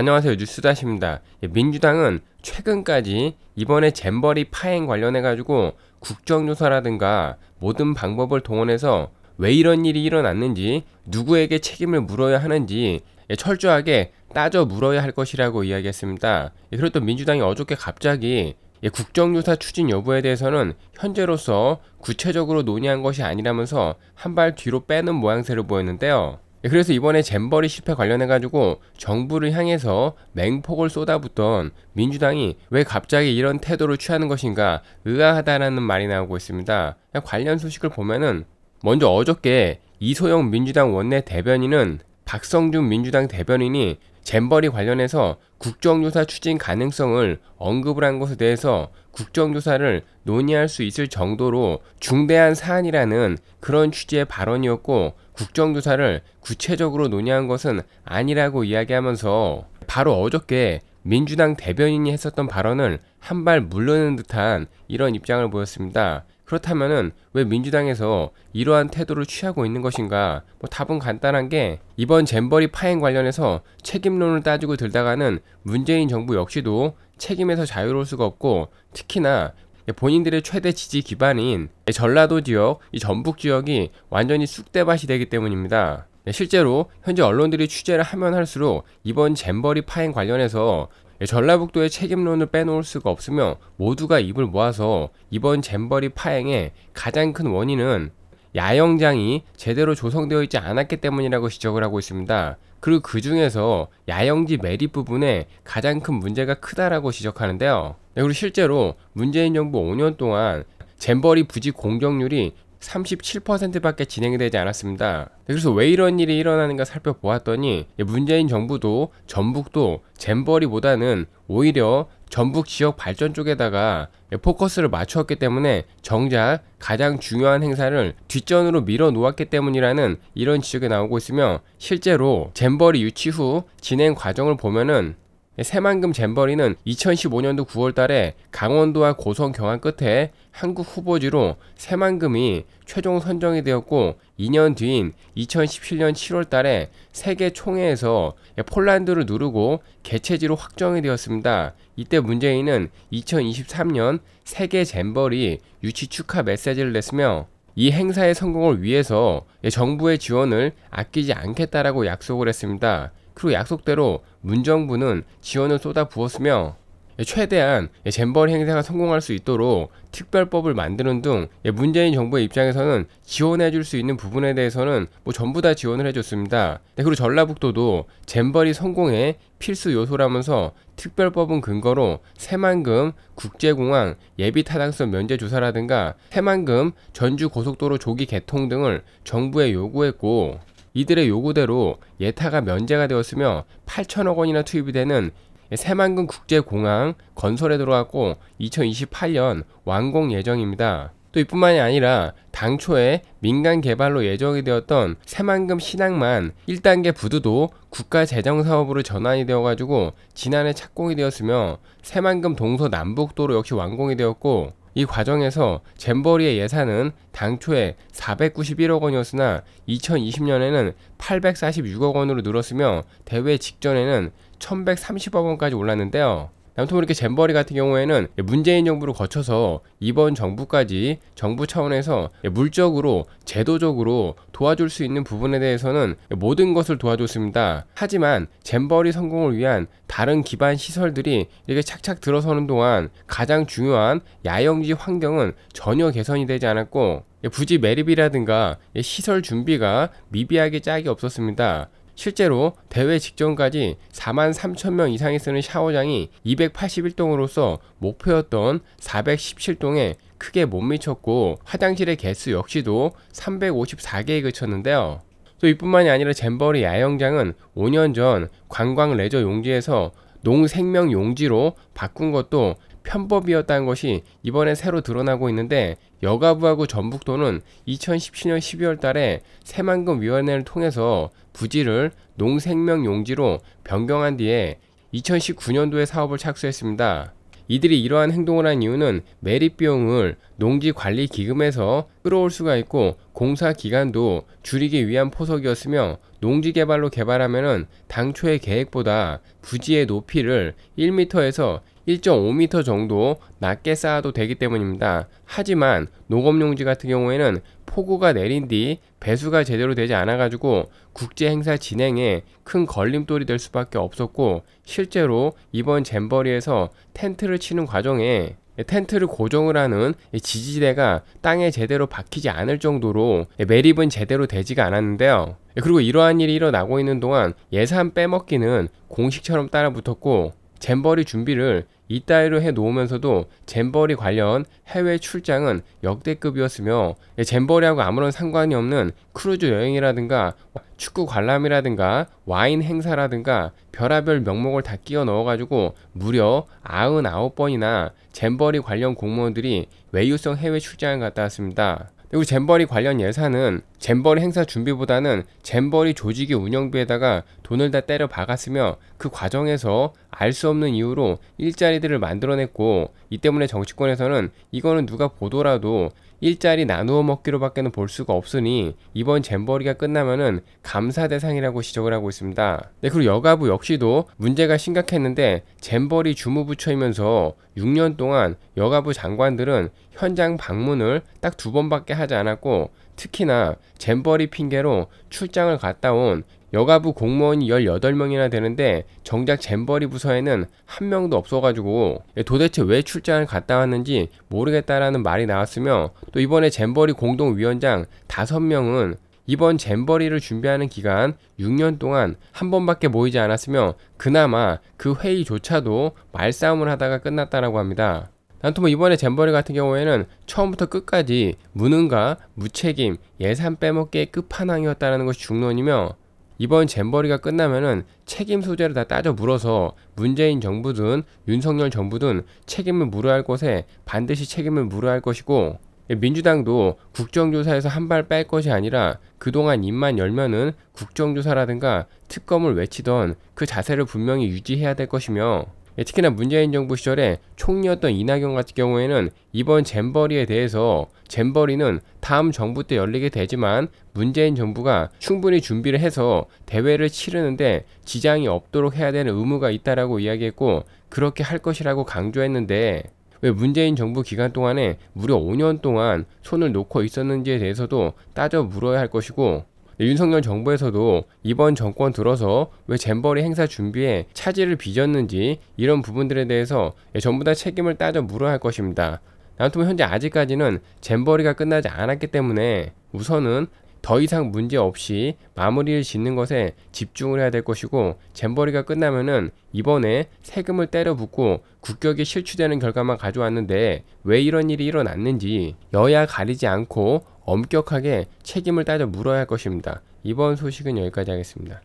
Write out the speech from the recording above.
안녕하세요 뉴스다십니다. 예, 민주당은 최근까지 이번에 잼버리 파행 관련해 가지고 국정조사라든가 모든 방법을 동원해서 왜 이런 일이 일어났는지 누구에게 책임을 물어야 하는지 예, 철저하게 따져 물어야 할 것이라고 이야기했습니다. 예, 그리고 또 민주당이 어저께 갑자기 국정조사 추진 여부에 대해서는 현재로서 구체적으로 논의한 것이 아니라면서 한 발 뒤로 빼는 모양새를 보였는데요. 네, 그래서 이번에 잼버리 실패 관련해가지고 정부를 향해서 맹폭을 쏟아붓던 민주당이 왜 갑자기 이런 태도를 취하는 것인가 의아하다라는 말이 나오고 있습니다. 관련 소식을 보면은 먼저 어저께 이소영 민주당 원내 대변인은 박성준 민주당 대변인이 잼버리 관련해서 국정조사 추진 가능성을 언급을 한 것에 대해서 국정조사를 논의할 수 있을 정도로 중대한 사안이라는 그런 취지의 발언이었고 국정조사를 구체적으로 논의한 것은 아니라고 이야기하면서 바로 어저께 민주당 대변인이 했었던 발언을 한 발 물러는 듯한 이런 입장을 보였습니다. 그렇다면은 왜 민주당에서 이러한 태도를 취하고 있는 것인가? 뭐 답은 간단한 게 이번 잼버리 파행 관련해서 책임론을 따지고 들다가는 문재인 정부 역시도 책임에서 자유로울 수가 없고 특히나 예, 본인들의 최대 지지 기반인 전라도 지역, 이 전북 지역이 완전히 쑥대밭이 되기 때문입니다. 네, 실제로 현재 언론들이 취재를 하면 할수록 이번 잼버리 파행 관련해서 예, 전라북도의 책임론을 빼놓을 수가 없으며 모두가 입을 모아서 이번 잼버리 파행의 가장 큰 원인은 야영장이 제대로 조성되어 있지 않았기 때문이라고 지적을 하고 있습니다. 그리고 그 중에서 야영지 매립 부분에 가장 큰 문제가 크다라고 지적하는데요. 네, 그리고 실제로 문재인 정부 5년 동안 잼버리 부지 공격률이 37%밖에 진행이 되지 않았습니다. 네, 그래서 왜 이런 일이 일어나는가 살펴보았더니 문재인 정부도 전북도 잼버리보다는 오히려 전북 지역 발전 쪽에다가 포커스를 맞추었기 때문에 정작 가장 중요한 행사를 뒷전으로 밀어 놓았기 때문이라는 이런 지적이 나오고 있으며 실제로 잼버리 유치 후 진행 과정을 보면은 새만금 잼버리는 2015년도 9월 달에 강원도와 고성 경안 끝에 한국 후보지로 새만금이 최종 선정이 되었고 2년 뒤인 2017년 7월 달에 세계 총회에서 폴란드를 누르고 개최지로 확정이 되었습니다. 이때 문재인은 2023년 세계 잼버리 유치 축하 메시지를 냈으며 이 행사의 성공을 위해서 정부의 지원을 아끼지 않겠다라고 약속을 했습니다. 그리고 약속대로 문정부는 지원을 쏟아 부었으며 최대한 잼벌리 행사가 성공할 수 있도록 특별법을 만드는 등 문재인 정부의 입장에서는 지원해 줄 수 있는 부분에 대해서는 뭐 전부 다 지원을 해줬습니다. 네, 그리고 전라북도도 잼벌이 성공의 필수 요소라면서 특별법은 근거로 새만금 국제공항 예비타당성 면제 조사라든가 새만금 전주고속도로 조기 개통 등을 정부에 요구했고 이들의 요구대로 예타가 면제가 되었으며 8천억 원이나 투입이 되는 새만금 국제공항 건설에 들어갔고 2028년 완공 예정입니다. 또 이뿐만이 아니라 당초에 민간 개발로 예정이 되었던 새만금 신항만 1단계 부두도 국가 재정 사업으로 전환이 되어 가지고 지난해 착공이 되었으며 새만금 동서 남북도로 역시 완공이 되었고 이 과정에서 잼버리의 예산은 당초에 491억 원이었으나 2020년에는 846억 원으로 늘었으며 대회 직전에는 1130억 원까지 올랐는데요. 아무튼 뭐 이렇게 잼버리 같은 경우에는 문재인 정부를 거쳐서 이번 정부까지 정부 차원에서 물적으로 제도적으로 도와줄 수 있는 부분에 대해서는 모든 것을 도와줬습니다. 하지만 잼버리 성공을 위한 다른 기반 시설들이 이렇게 착착 들어서는 동안 가장 중요한 야영지 환경은 전혀 개선이 되지 않았고 부지 매립이라든가 시설 준비가 미비하게 짝이 없었습니다. 실제로 대회 직전까지 4만 3천 명 이상이 쓰는 샤워장이 281동으로서 목표였던 417동에 크게 못 미쳤고 화장실의 개수 역시도 354개에 그쳤는데요. 또 이뿐만이 아니라 잼버리 야영장은 5년 전 관광 레저 용지에서 농생명 용지로 바꾼 것도 편법이었다는 것이 이번에 새로 드러나고 있는데 여가부하고 전북도는 2017년 12월 달에 새만금위원회를 통해서 부지를 농생명 용지로 변경한 뒤에 2019년도에 사업을 착수했습니다. 이들이 이러한 행동을 한 이유는 매립 비용을 농지 관리 기금에서 끌어올 수가 있고 공사 기간도 줄이기 위한 포석이었으며 농지 개발로 개발하면은 당초의 계획보다 부지의 높이를 1m에서 1.5m 정도 낮게 쌓아도 되기 때문입니다. 하지만 녹업용지 같은 경우에는 폭우가 내린 뒤 배수가 제대로 되지 않아가지고 국제 행사 진행에 큰 걸림돌이 될 수밖에 없었고 실제로 이번 잼버리에서 텐트를 치는 과정에 텐트를 고정을 하는 지지대가 땅에 제대로 박히지 않을 정도로 매립은 제대로 되지가 않았는데요. 그리고 이러한 일이 일어나고 있는 동안 예산 빼먹기는 공식처럼 따라붙었고 잼버리 준비를 이따위로 해 놓으면서도 잼버리 관련 해외 출장은 역대급이었으며 예, 잼버리하고 아무런 상관이 없는 크루즈 여행이라든가 축구 관람이라든가 와인 행사라든가 별하별 명목을 다 끼워 넣어가지고 무려 99번이나 잼버리 관련 공무원들이 외유성 해외 출장을 갔다 왔습니다. 그리고 잼버리 관련 예산은 잼버리 행사 준비보다는 잼버리 조직의 운영비에다가 돈을 다 때려 박았으며 그 과정에서 알 수 없는 이유로 일자리들을 만들어냈고 이 때문에 정치권에서는 이거는 누가 보더라도 일자리 나누어 먹기로밖에는 볼 수가 없으니 이번 잼버리가 끝나면은 감사 대상이라고 지적을 하고 있습니다. 네, 그리고 여가부 역시도 문제가 심각했는데 잼버리 주무부처이면서 6년 동안 여가부 장관들은 현장 방문을 딱 두 번밖에 하지 않았고 특히나 잼버리 핑계로 출장을 갔다 온 여가부 공무원이 18명이나 되는데 정작 잼버리 부서에는 한 명도 없어가지고 예, 도대체 왜 출장을 갔다 왔는지 모르겠다라는 말이 나왔으며 또 이번에 잼버리 공동위원장 5명은 이번 잼버리를 준비하는 기간 6년 동안 한 번밖에 모이지 않았으며 그나마 그 회의조차도 말싸움을 하다가 끝났다라고 합니다. 난토뭐 이번에 잼버리 같은 경우에는 처음부터 끝까지 무능과 무책임, 예산 빼먹기의 끝판왕이었다는 것이 중론이며 이번 잼버리가 끝나면은 책임 소재를 다 따져 물어서 문재인 정부든 윤석열 정부든 책임을 물어야 할 것에 반드시 책임을 물어야 할 것이고 민주당도 국정조사에서 한 발 뺄 것이 아니라 그동안 입만 열면은 국정조사라든가 특검을 외치던 그 자세를 분명히 유지해야 될 것이며 예, 특히나 문재인 정부 시절에 총리였던 이낙연 같은 경우에는 이번 잼버리에 대해서 잼버리는 다음 정부 때 열리게 되지만 문재인 정부가 충분히 준비를 해서 대회를 치르는데 지장이 없도록 해야 되는 의무가 있다라고 이야기했고 그렇게 할 것이라고 강조했는데 왜 문재인 정부 기간 동안에 무려 5년 동안 손을 놓고 있었는지에 대해서도 따져 물어야 할 것이고 네, 윤석열 정부에서도 이번 정권 들어서 왜 잼버리 행사 준비에 차질을 빚었는지 이런 부분들에 대해서 예, 전부 다 책임을 따져 물어야 할 것입니다. 나무튼 현재 아직까지는 잼버리가 끝나지 않았기 때문에 우선은 더 이상 문제 없이 마무리를 짓는 것에 집중을 해야 될 것이고 잼버리가 끝나면은 이번에 세금을 때려붓고 국격이 실추되는 결과만 가져왔는데 왜 이런 일이 일어났는지 여야 가리지 않고 엄격하게 책임을 따져 물어야 할 것입니다. 이번 소식은 여기까지 하겠습니다.